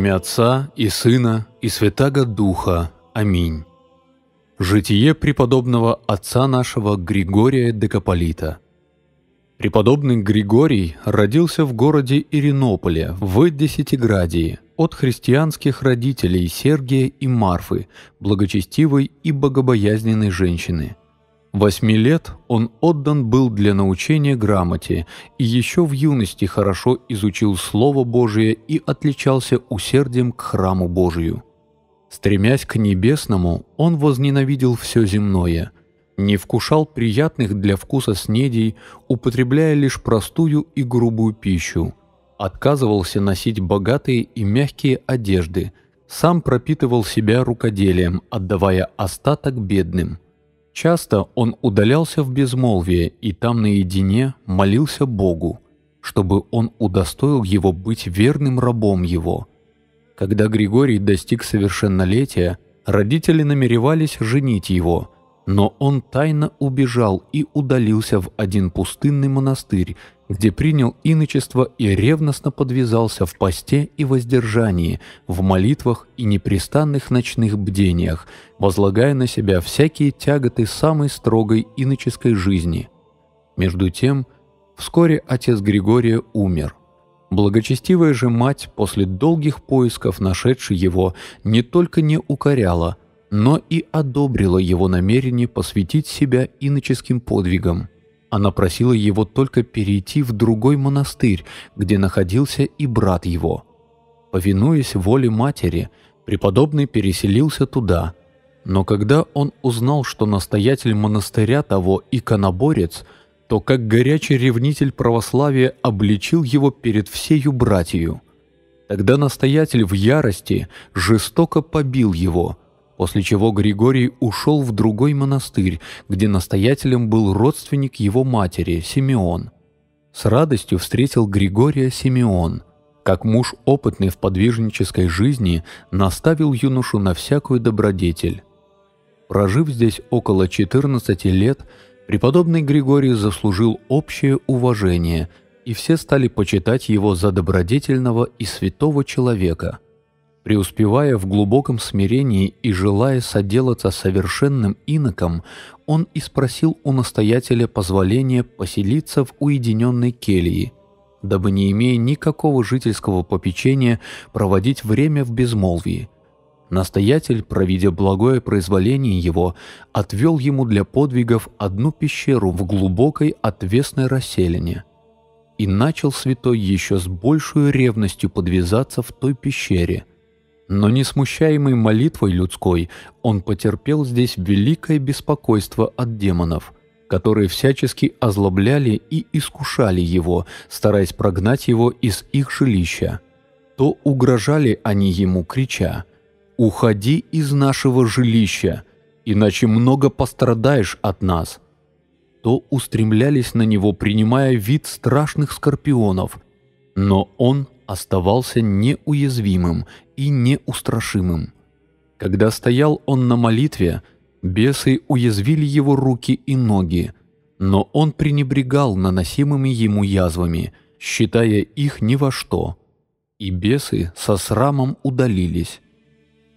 имя Отца и Сына и Святаго Духа. Аминь. Житие преподобного отца нашего Григория Декаполита. Преподобный Григорий родился в городе Иринополе в Десятиградии от христианских родителей Сергия и Марфы, благочестивой и богобоязненной женщины – Восьми лет он отдан был для научения грамоте и еще в юности хорошо изучил Слово Божие и отличался усердием к храму Божию. Стремясь к небесному, он возненавидел все земное, не вкушал приятных для вкуса снедей, употребляя лишь простую и грубую пищу, отказывался носить богатые и мягкие одежды, сам пропитывал себя рукоделием, отдавая остаток бедным – Часто он удалялся в безмолвие и там наедине молился Богу, чтобы он удостоил его быть верным рабом его. Когда Григорий достиг совершеннолетия, родители намеревались женить его, но он тайно убежал и удалился в один пустынный монастырь, где принял иночество и ревностно подвязался в посте и воздержании, в молитвах и непрестанных ночных бдениях, возлагая на себя всякие тяготы самой строгой иноческой жизни. Между тем, вскоре отец Григория умер. Благочестивая же мать, после долгих поисков нашедшей его, не только не укоряла, но и одобрила его намерение посвятить себя иноческим подвигам – она просила его только перейти в другой монастырь, где находился и брат его. Повинуясь воле матери, преподобный переселился туда. Но когда он узнал, что настоятель монастыря того иконоборец, то как горячий ревнитель православия обличил его перед всею братью. Тогда настоятель в ярости жестоко побил его – после чего Григорий ушел в другой монастырь, где настоятелем был родственник его матери, Симеон. С радостью встретил Григория Симеон. Как муж опытный в подвижнической жизни, наставил юношу на всякую добродетель. Прожив здесь около 14 лет, преподобный Григорий заслужил общее уважение, и все стали почитать его за добродетельного и святого человека – Преуспевая в глубоком смирении и желая соделаться совершенным иноком, он и спросил у настоятеля позволения поселиться в уединенной келье, дабы не имея никакого жительского попечения проводить время в безмолвии. Настоятель, провидя благое произволение его, отвел ему для подвигов одну пещеру в глубокой отвесной расселине. И начал святой еще с большей ревностью подвязаться в той пещере – но не смущаемый молитвой людской, он потерпел здесь великое беспокойство от демонов, которые всячески озлобляли и искушали его, стараясь прогнать его из их жилища. То угрожали они ему, крича «Уходи из нашего жилища, иначе много пострадаешь от нас», то устремлялись на него, принимая вид страшных скорпионов. Но он оставался неуязвимым и неустрашимым. Когда стоял он на молитве, бесы уязвили его руки и ноги, но он пренебрегал наносимыми ему язвами, считая их ни во что. И бесы со срамом удалились.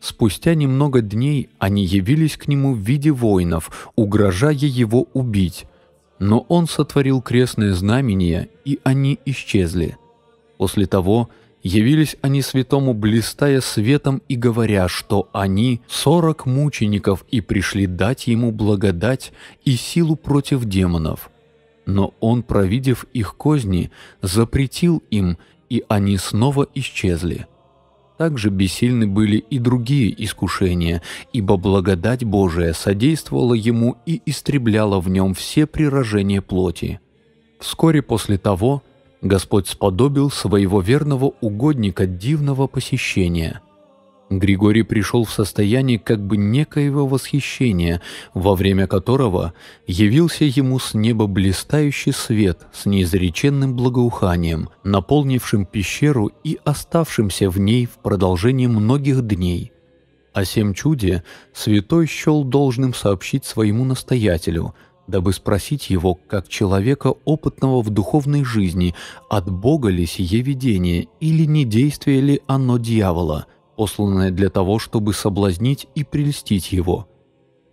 Спустя немного дней они явились к нему в виде воинов, угрожая его убить, но он сотворил крестное знамение, и они исчезли – После того явились они святому, блистая светом, и говоря, что они сорок мучеников и пришли дать ему благодать и силу против демонов. Но он, провидев их козни, запретил им, и они снова исчезли. Также бессильны были и другие искушения, ибо благодать Божия содействовала ему и истребляла в нем все прирожения плоти. Вскоре после того – Господь сподобил своего верного угодника дивного посещения. Григорий пришел в состояние как бы некоего восхищения, во время которого явился ему с неба блистающий свет с неизреченным благоуханием, наполнившим пещеру и оставшимся в ней в продолжении многих дней. О сем чуде святой счел должным сообщить своему настоятелю – дабы спросить его, как человека, опытного в духовной жизни, от Бога ли сие видение или не действие ли оно дьявола, посланное для того, чтобы соблазнить и прельстить его.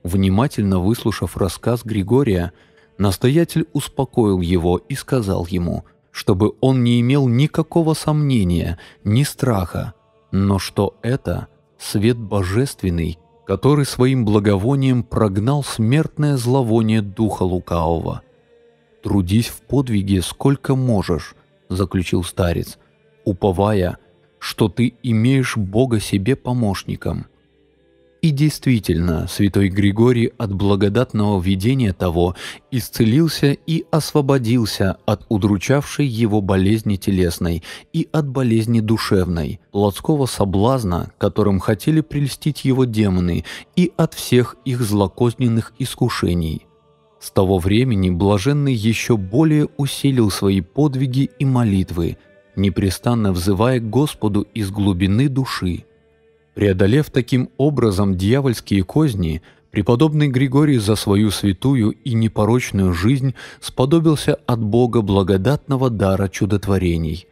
Внимательно выслушав рассказ Григория, настоятель успокоил его и сказал ему, чтобы он не имел никакого сомнения, ни страха, но что это – свет божественный, который своим благовонием прогнал смертное зловоние духа лукавого. «Трудись в подвиге сколько можешь», — заключил старец, уповая, что ты имеешь Бога себе помощником — и действительно, святой Григорий от благодатного видения того исцелился и освободился от удручавшей его болезни телесной и от болезни душевной, плотского соблазна, которым хотели прельстить его демоны, и от всех их злокозненных искушений – с того времени блаженный еще более усилил свои подвиги и молитвы, непрестанно взывая к Господу из глубины души. Преодолев таким образом дьявольские козни, преподобный Григорий за свою святую и непорочную жизнь сподобился от Бога благодатного дара чудотворений.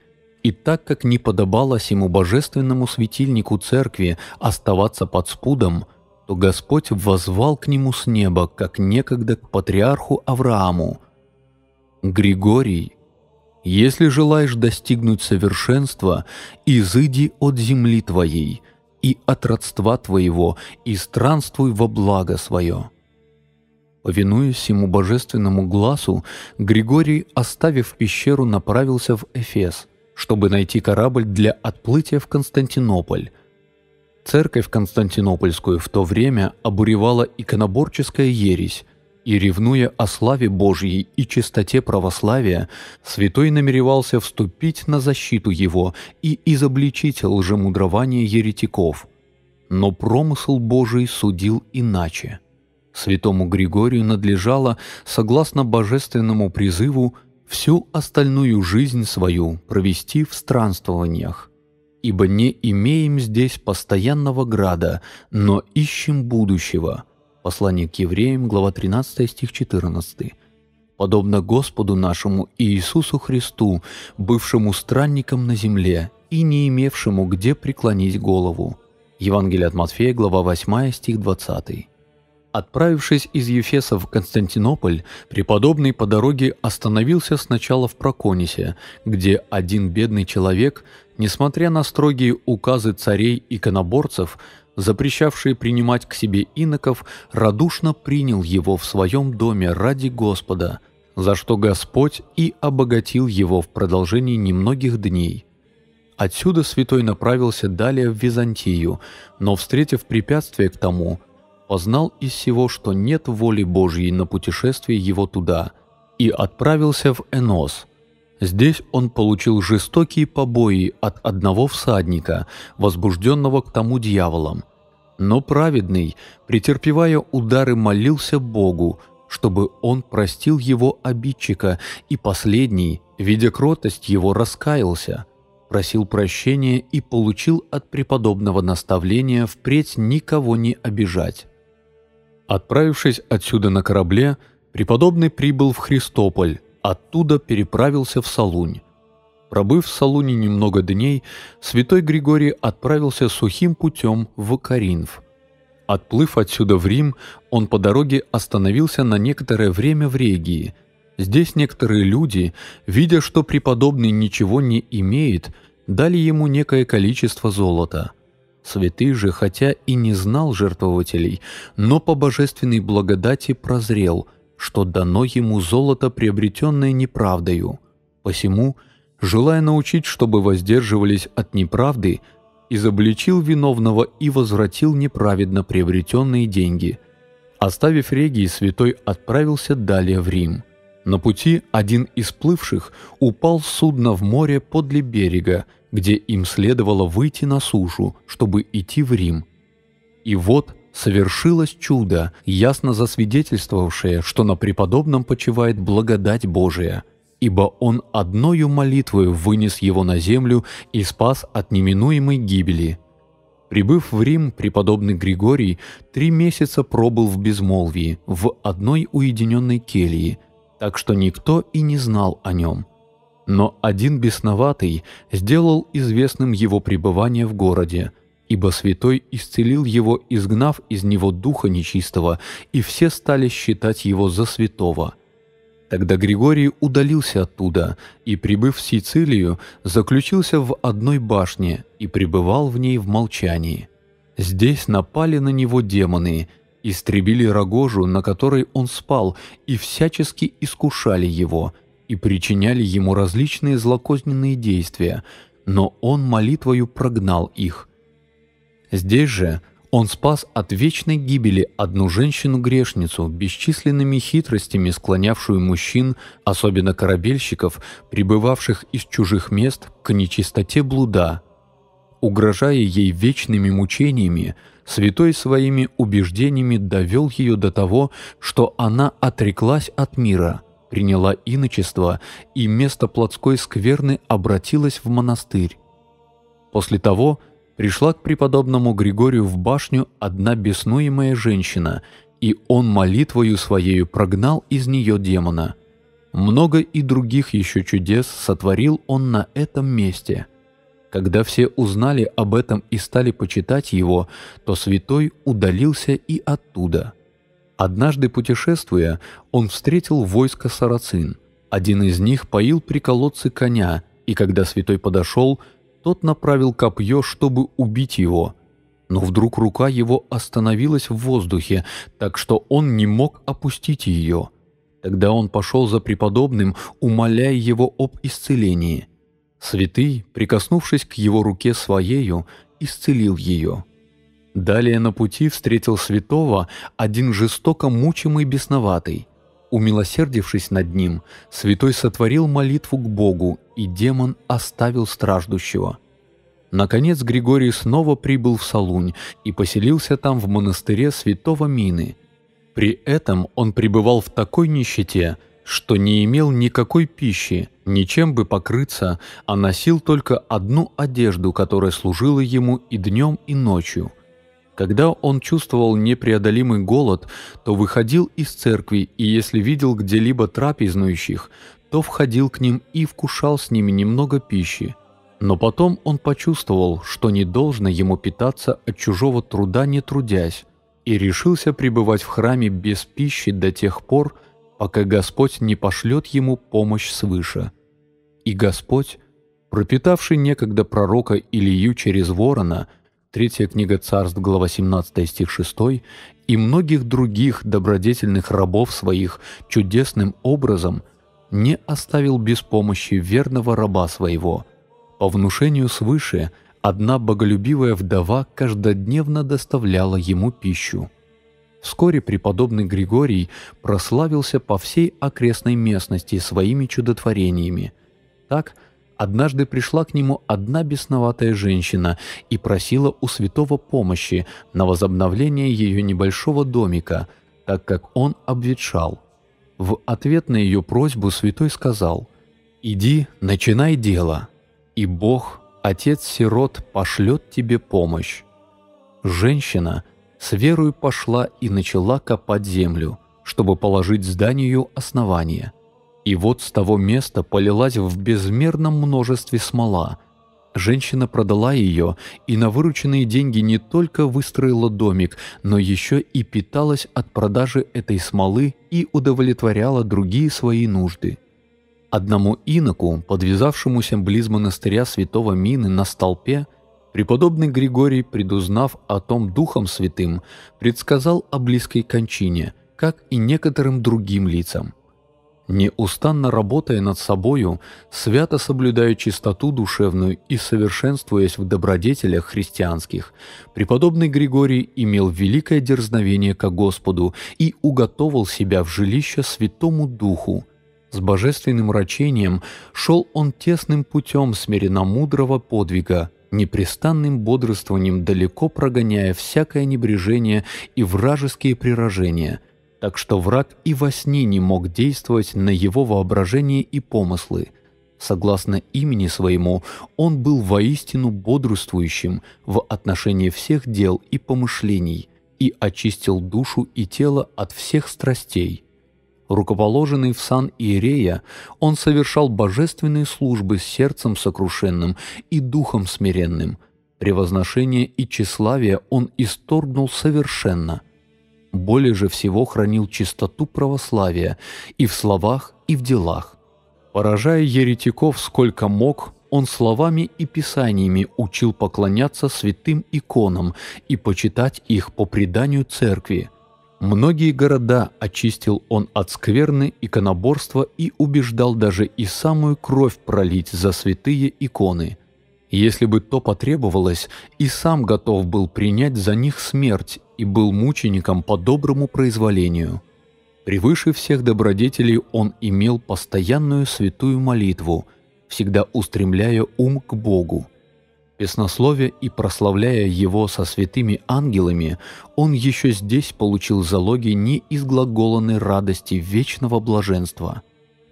И так как не подобалось ему божественному светильнику церкви оставаться под спудом, то Господь возвал к нему с неба, как некогда к патриарху Аврааму. «Григорий, если желаешь достигнуть совершенства, изыди от земли твоей» и от родства твоего, и странствуй во благо свое». Повинуясь ему божественному глазу, Григорий, оставив пещеру, направился в Эфес, чтобы найти корабль для отплытия в Константинополь. Церковь Константинопольскую в то время обуревала иконоборческая ересь – и ревнуя о славе Божьей и чистоте православия, святой намеревался вступить на защиту его и изобличить лжемудрование еретиков. Но промысл Божий судил иначе. Святому Григорию надлежало, согласно божественному призыву, всю остальную жизнь свою провести в странствованиях, ибо не имеем здесь постоянного града, но ищем будущего – Послание к евреям, глава 13, стих 14. «Подобно Господу нашему Иисусу Христу, бывшему странником на земле и не имевшему где преклонить голову». Евангелие от Матфея, глава 8, стих 20. Отправившись из Ефеса в Константинополь, преподобный по дороге остановился сначала в Проконисе, где один бедный человек, несмотря на строгие указы царей и коноборцев, запрещавший принимать к себе иноков, радушно принял его в своем доме ради Господа, за что Господь и обогатил его в продолжении немногих дней. Отсюда святой направился далее в Византию, но, встретив препятствие к тому, познал из всего, что нет воли Божьей на путешествие его туда, и отправился в Энос, Здесь он получил жестокие побои от одного всадника, возбужденного к тому дьяволом. Но праведный, претерпевая удары, молился Богу, чтобы он простил его обидчика, и последний, видя кротость его, раскаялся, просил прощения и получил от преподобного наставления впредь никого не обижать. Отправившись отсюда на корабле, преподобный прибыл в Христополь, Оттуда переправился в Салунь, Пробыв в Салуне немного дней, святой Григорий отправился сухим путем в Каринф. Отплыв отсюда в Рим, он по дороге остановился на некоторое время в Регии. Здесь некоторые люди, видя, что преподобный ничего не имеет, дали ему некое количество золота. Святый же, хотя и не знал жертвователей, но по божественной благодати прозрел – что дано ему золото, приобретенное неправдою. Посему, желая научить, чтобы воздерживались от неправды, изобличил виновного и возвратил неправедно приобретенные деньги. Оставив Регии, святой отправился далее в Рим. На пути один из плывших упал судно в море подле берега, где им следовало выйти на сушу, чтобы идти в Рим. И вот совершилось чудо, ясно засвидетельствовавшее, что на преподобном почивает благодать Божия, ибо он одною молитвою вынес его на землю и спас от неминуемой гибели. Прибыв в Рим, преподобный Григорий три месяца пробыл в безмолвии, в одной уединенной келье, так что никто и не знал о нем. Но один бесноватый сделал известным его пребывание в городе – ибо святой исцелил его, изгнав из него духа нечистого, и все стали считать его за святого. Тогда Григорий удалился оттуда и, прибыв в Сицилию, заключился в одной башне и пребывал в ней в молчании. Здесь напали на него демоны, истребили рогожу, на которой он спал, и всячески искушали его, и причиняли ему различные злокозненные действия, но он молитвою прогнал их, Здесь же он спас от вечной гибели одну женщину-грешницу, бесчисленными хитростями склонявшую мужчин, особенно корабельщиков, прибывавших из чужих мест к нечистоте блуда. Угрожая ей вечными мучениями, святой своими убеждениями довел ее до того, что она отреклась от мира, приняла иночество и место плотской скверны обратилась в монастырь. После того пришла к преподобному Григорию в башню одна беснуемая женщина, и он молитвою своею прогнал из нее демона. Много и других еще чудес сотворил он на этом месте. Когда все узнали об этом и стали почитать его, то святой удалился и оттуда. Однажды путешествуя, он встретил войско сарацин. Один из них поил при колодце коня, и когда святой подошел – тот направил копье, чтобы убить его. Но вдруг рука его остановилась в воздухе, так что он не мог опустить ее. Тогда он пошел за преподобным, умоляя его об исцелении. Святый, прикоснувшись к его руке своею, исцелил ее. Далее на пути встретил святого один жестоко мучимый бесноватый – Умилосердившись над ним, святой сотворил молитву к Богу, и демон оставил страждущего. Наконец Григорий снова прибыл в Салунь и поселился там в монастыре святого Мины. При этом он пребывал в такой нищете, что не имел никакой пищи, ничем бы покрыться, а носил только одну одежду, которая служила ему и днем, и ночью – когда он чувствовал непреодолимый голод, то выходил из церкви и если видел где-либо трапезнующих, то входил к ним и вкушал с ними немного пищи. Но потом он почувствовал, что не должно ему питаться от чужого труда не трудясь, и решился пребывать в храме без пищи до тех пор, пока Господь не пошлет ему помощь свыше. И Господь, пропитавший некогда пророка Илью через ворона – Третья книга царств, глава 17, стих 6, и многих других добродетельных рабов своих чудесным образом не оставил без помощи верного раба своего. По внушению свыше одна боголюбивая вдова каждодневно доставляла ему пищу. Вскоре преподобный Григорий прославился по всей окрестной местности своими чудотворениями. Так – Однажды пришла к нему одна бесноватая женщина и просила у святого помощи на возобновление ее небольшого домика, так как он обветшал. В ответ на ее просьбу святой сказал «Иди, начинай дело, и Бог, Отец сирот, пошлет тебе помощь». Женщина с верою пошла и начала копать землю, чтобы положить зданию основание – и вот с того места полилась в безмерном множестве смола. Женщина продала ее и на вырученные деньги не только выстроила домик, но еще и питалась от продажи этой смолы и удовлетворяла другие свои нужды. Одному иноку, подвязавшемуся близ монастыря святого Мины на столпе, преподобный Григорий, предузнав о том Духом Святым, предсказал о близкой кончине, как и некоторым другим лицам. Неустанно работая над собою, свято соблюдая чистоту душевную и совершенствуясь в добродетелях христианских, преподобный Григорий имел великое дерзновение ко Господу и уготовал себя в жилище Святому Духу. С божественным рачением шел он тесным путем смиренно-мудрого подвига, непрестанным бодрствованием далеко прогоняя всякое небрежение и вражеские приражения – так что враг и во сне не мог действовать на его воображение и помыслы. Согласно имени своему, он был воистину бодрствующим в отношении всех дел и помышлений и очистил душу и тело от всех страстей. Рукоположенный в сан Иерея, он совершал божественные службы с сердцем сокрушенным и духом смиренным. Превозношение и тщеславие он исторгнул совершенно – более же всего хранил чистоту православия и в словах, и в делах. Поражая еретиков сколько мог, он словами и писаниями учил поклоняться святым иконам и почитать их по преданию церкви. Многие города очистил он от скверны, иконоборства и убеждал даже и самую кровь пролить за святые иконы – если бы то потребовалось, и сам готов был принять за них смерть и был мучеником по доброму произволению. Превыше всех добродетелей он имел постоянную святую молитву, всегда устремляя ум к Богу. Песнословя и прославляя его со святыми ангелами, он еще здесь получил залоги неизглаголанной радости вечного блаженства.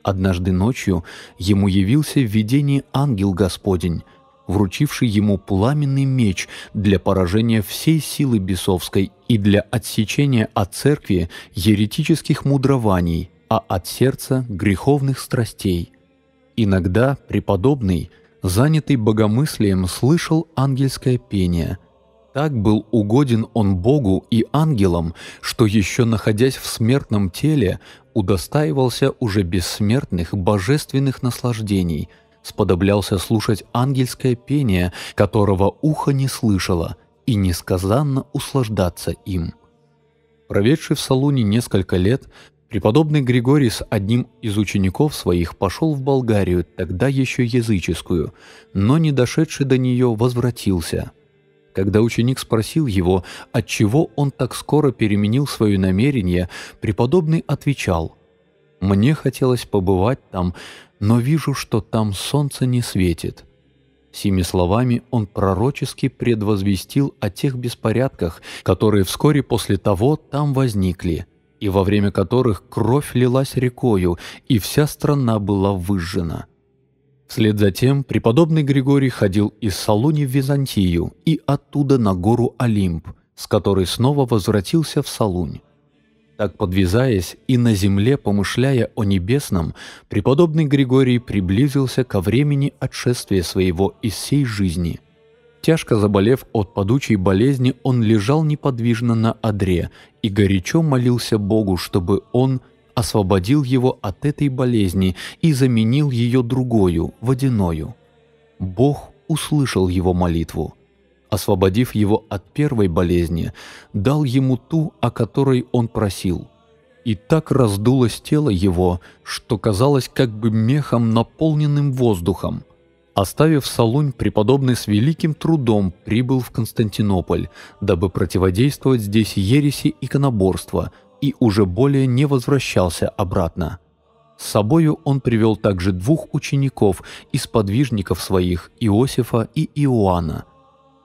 Однажды ночью ему явился в видении ангел Господень, вручивший ему пламенный меч для поражения всей силы бесовской и для отсечения от церкви еретических мудрований, а от сердца греховных страстей. Иногда преподобный, занятый богомыслием, слышал ангельское пение – так был угоден он Богу и ангелам, что еще находясь в смертном теле, удостаивался уже бессмертных божественных наслаждений – сподоблялся слушать ангельское пение, которого ухо не слышало, и несказанно услаждаться им. Проведший в салоне несколько лет, преподобный Григорий с одним из учеников своих пошел в Болгарию, тогда еще языческую, но не дошедший до нее возвратился. Когда ученик спросил его, отчего он так скоро переменил свое намерение, преподобный отвечал – мне хотелось побывать там, но вижу, что там солнце не светит». Сими словами он пророчески предвозвестил о тех беспорядках, которые вскоре после того там возникли, и во время которых кровь лилась рекою, и вся страна была выжжена. Вслед за тем преподобный Григорий ходил из Салуни в Византию и оттуда на гору Олимп, с которой снова возвратился в Салунь. Так подвязаясь и на земле помышляя о небесном, преподобный Григорий приблизился ко времени отшествия своего из сей жизни. Тяжко заболев от падучей болезни, он лежал неподвижно на одре и горячо молился Богу, чтобы он освободил его от этой болезни и заменил ее другую, водяною. Бог услышал его молитву освободив его от первой болезни, дал ему ту, о которой он просил. И так раздулось тело его, что казалось как бы мехом, наполненным воздухом. Оставив Солунь, преподобный с великим трудом прибыл в Константинополь, дабы противодействовать здесь ереси иконоборства, и уже более не возвращался обратно. С собою он привел также двух учеников из подвижников своих, Иосифа и Иоанна –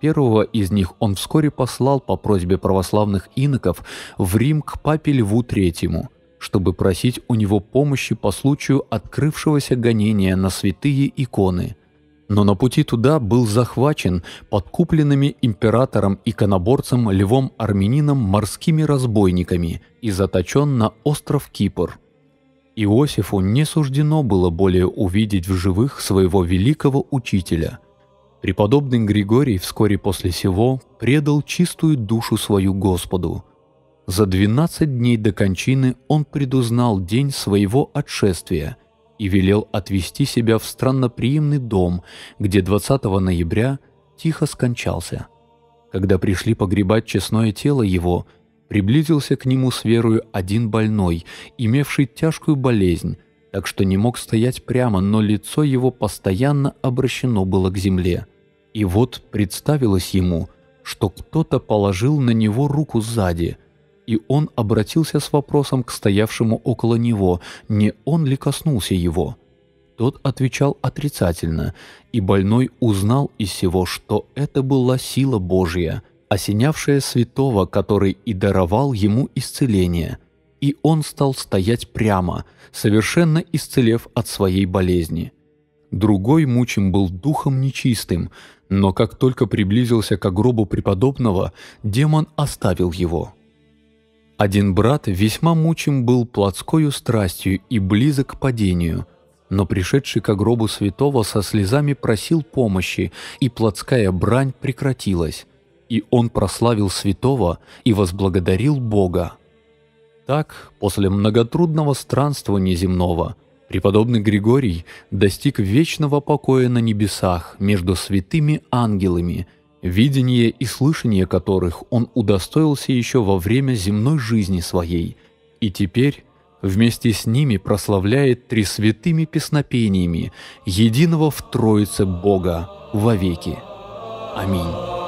Первого из них он вскоре послал по просьбе православных иноков в Рим к папе Льву III, чтобы просить у него помощи по случаю открывшегося гонения на святые иконы. Но на пути туда был захвачен подкупленными императором-иконоборцем и Львом Армянином морскими разбойниками и заточен на остров Кипр. Иосифу не суждено было более увидеть в живых своего великого учителя – Преподобный Григорий вскоре после сего предал чистую душу свою Господу. За 12 дней до кончины он предузнал день своего отшествия и велел отвести себя в странноприимный дом, где 20 ноября тихо скончался. Когда пришли погребать честное тело его, приблизился к нему с верою один больной, имевший тяжкую болезнь, так что не мог стоять прямо, но лицо его постоянно обращено было к земле – и вот представилось ему, что кто-то положил на него руку сзади, и он обратился с вопросом к стоявшему около него, не он ли коснулся его. Тот отвечал отрицательно, и больной узнал из всего, что это была сила Божья, осенявшая святого, который и даровал ему исцеление. И он стал стоять прямо, совершенно исцелев от своей болезни. Другой мучим был духом нечистым, но как только приблизился к гробу преподобного, демон оставил его. Один брат весьма мучим был плотской страстью и близок к падению, но пришедший к гробу святого со слезами просил помощи, и плотская брань прекратилась, и он прославил святого и возблагодарил Бога. Так, после многотрудного странства неземного, Преподобный Григорий достиг вечного покоя на небесах между святыми ангелами, видение и слышание которых он удостоился еще во время земной жизни своей, и теперь вместе с ними прославляет три святыми песнопениями единого в Троице Бога вовеки. Аминь.